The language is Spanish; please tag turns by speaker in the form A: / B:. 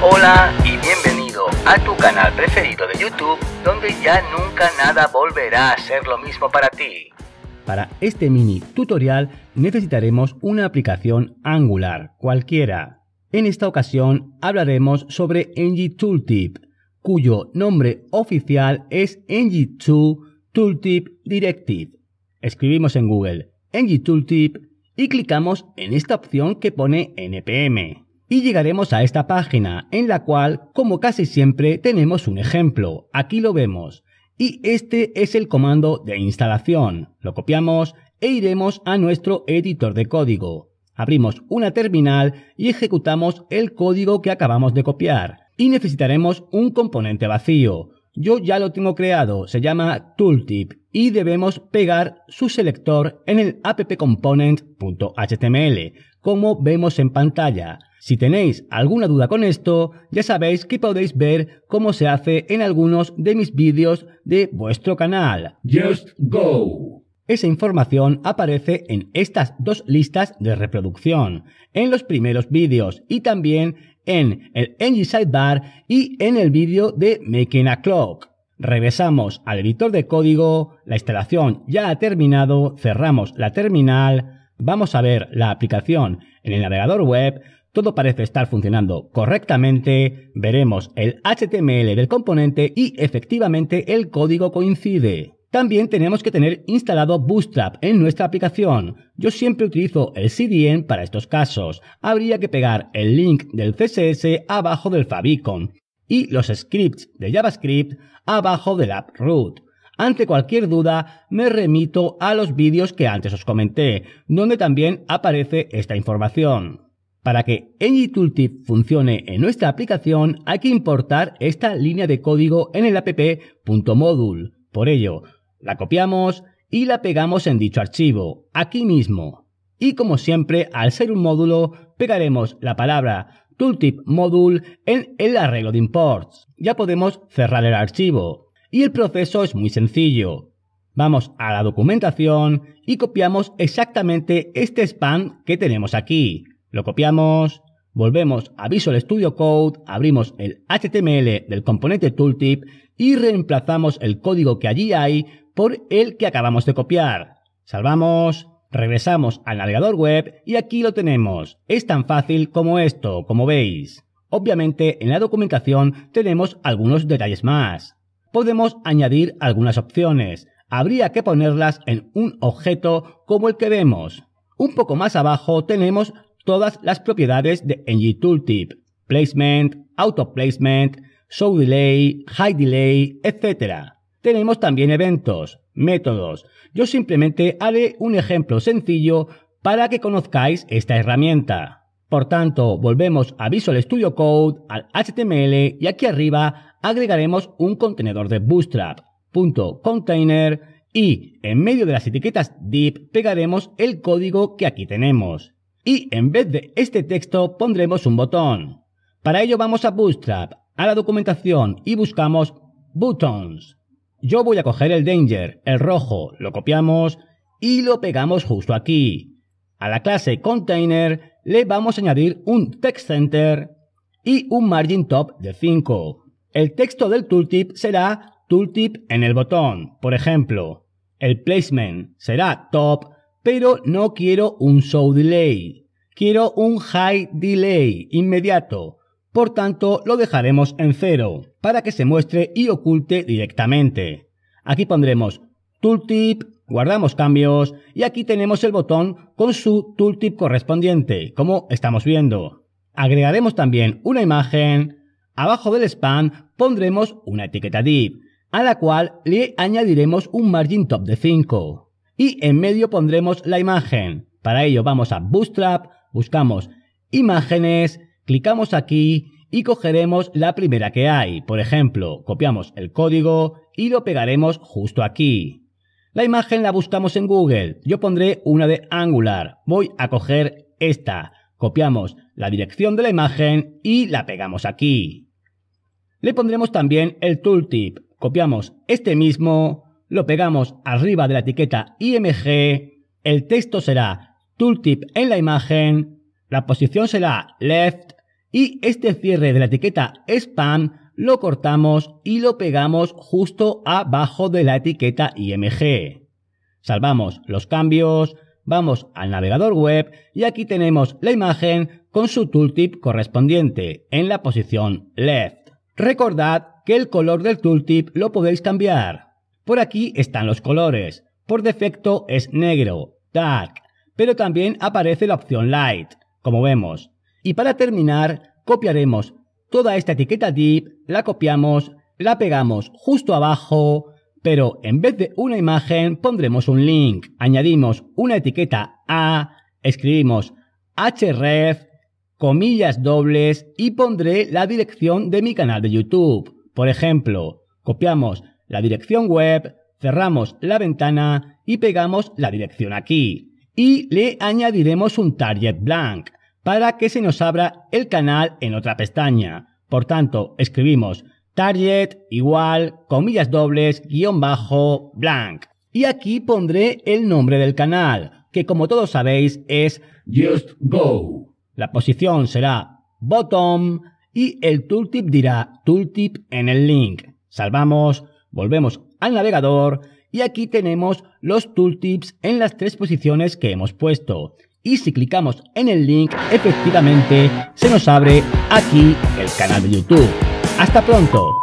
A: Hola y bienvenido a tu canal preferido de YouTube, donde ya nunca nada volverá a ser lo mismo para ti. Para este mini tutorial necesitaremos una aplicación Angular, cualquiera. En esta ocasión hablaremos sobre ng Tooltip, cuyo nombre oficial es ng2 Tooltip Directive. Escribimos en Google ng Tooltip y clicamos en esta opción que pone npm y llegaremos a esta página en la cual, como casi siempre, tenemos un ejemplo. Aquí lo vemos. Y este es el comando de instalación. Lo copiamos e iremos a nuestro editor de código. Abrimos una terminal y ejecutamos el código que acabamos de copiar. Y necesitaremos un componente vacío. Yo ya lo tengo creado, se llama tooltip y debemos pegar su selector en el appcomponent.html, como vemos en pantalla. Si tenéis alguna duda con esto, ya sabéis que podéis ver cómo se hace en algunos de mis vídeos de vuestro canal. Just Go. Esa información aparece en estas dos listas de reproducción, en los primeros vídeos y también en el Engine Sidebar y en el vídeo de Making a Clock. Regresamos al editor de código, la instalación ya ha terminado, cerramos la terminal, vamos a ver la aplicación en el navegador web, todo parece estar funcionando correctamente, veremos el HTML del componente y efectivamente el código coincide. También tenemos que tener instalado Bootstrap en nuestra aplicación. Yo siempre utilizo el CDN para estos casos. Habría que pegar el link del CSS abajo del favicon y los scripts de JavaScript abajo del app root. Ante cualquier duda, me remito a los vídeos que antes os comenté, donde también aparece esta información. Para que anytooltip funcione en nuestra aplicación hay que importar esta línea de código en el app.module. Por ello, la copiamos y la pegamos en dicho archivo, aquí mismo. Y como siempre, al ser un módulo, pegaremos la palabra tooltipModule en el arreglo de imports. Ya podemos cerrar el archivo. Y el proceso es muy sencillo. Vamos a la documentación y copiamos exactamente este span que tenemos aquí. Lo copiamos, volvemos a Visual Studio Code, abrimos el HTML del componente tooltip y reemplazamos el código que allí hay por el que acabamos de copiar. Salvamos, regresamos al navegador web y aquí lo tenemos. Es tan fácil como esto, como veis. Obviamente en la documentación tenemos algunos detalles más. Podemos añadir algunas opciones. Habría que ponerlas en un objeto como el que vemos. Un poco más abajo tenemos todas las propiedades de ng-tooltip, placement, auto-placement, show delay, high delay, etc. Tenemos también eventos, métodos. Yo simplemente haré un ejemplo sencillo para que conozcáis esta herramienta. Por tanto, volvemos a Visual Studio Code, al HTML y aquí arriba agregaremos un contenedor de Bootstrap, container y en medio de las etiquetas div pegaremos el código que aquí tenemos y en vez de este texto pondremos un botón. Para ello vamos a Bootstrap, a la documentación y buscamos Buttons. Yo voy a coger el Danger, el rojo, lo copiamos y lo pegamos justo aquí. A la clase Container le vamos a añadir un Text Center y un Margin Top de 5. El texto del tooltip será tooltip en el botón, por ejemplo. El placement será top pero no quiero un show delay. Quiero un high delay inmediato. Por tanto, lo dejaremos en cero, para que se muestre y oculte directamente. Aquí pondremos tooltip, guardamos cambios, y aquí tenemos el botón con su tooltip correspondiente, como estamos viendo. Agregaremos también una imagen, abajo del span pondremos una etiqueta div, a la cual le añadiremos un margin top de 5 y en medio pondremos la imagen. Para ello vamos a Bootstrap, buscamos imágenes, clicamos aquí y cogeremos la primera que hay. Por ejemplo, copiamos el código y lo pegaremos justo aquí. La imagen la buscamos en Google. Yo pondré una de Angular. Voy a coger esta. Copiamos la dirección de la imagen y la pegamos aquí. Le pondremos también el tooltip. Copiamos este mismo, lo pegamos arriba de la etiqueta IMG, el texto será tooltip en la imagen, la posición será left y este cierre de la etiqueta spam lo cortamos y lo pegamos justo abajo de la etiqueta IMG. Salvamos los cambios, vamos al navegador web y aquí tenemos la imagen con su tooltip correspondiente en la posición left. Recordad que el color del tooltip lo podéis cambiar. Por aquí están los colores. Por defecto es negro, dark, pero también aparece la opción light, como vemos. Y para terminar, copiaremos toda esta etiqueta deep la copiamos, la pegamos justo abajo, pero en vez de una imagen pondremos un link, añadimos una etiqueta A, escribimos href, comillas dobles y pondré la dirección de mi canal de YouTube. Por ejemplo, copiamos la dirección web, cerramos la ventana y pegamos la dirección aquí. Y le añadiremos un target blank para que se nos abra el canal en otra pestaña. Por tanto, escribimos target igual comillas dobles guión bajo blank. Y aquí pondré el nombre del canal, que como todos sabéis es Just Go. La posición será bottom y el tooltip dirá tooltip en el link. Salvamos, Volvemos al navegador y aquí tenemos los tooltips en las tres posiciones que hemos puesto. Y si clicamos en el link, efectivamente se nos abre aquí el canal de YouTube. ¡Hasta pronto!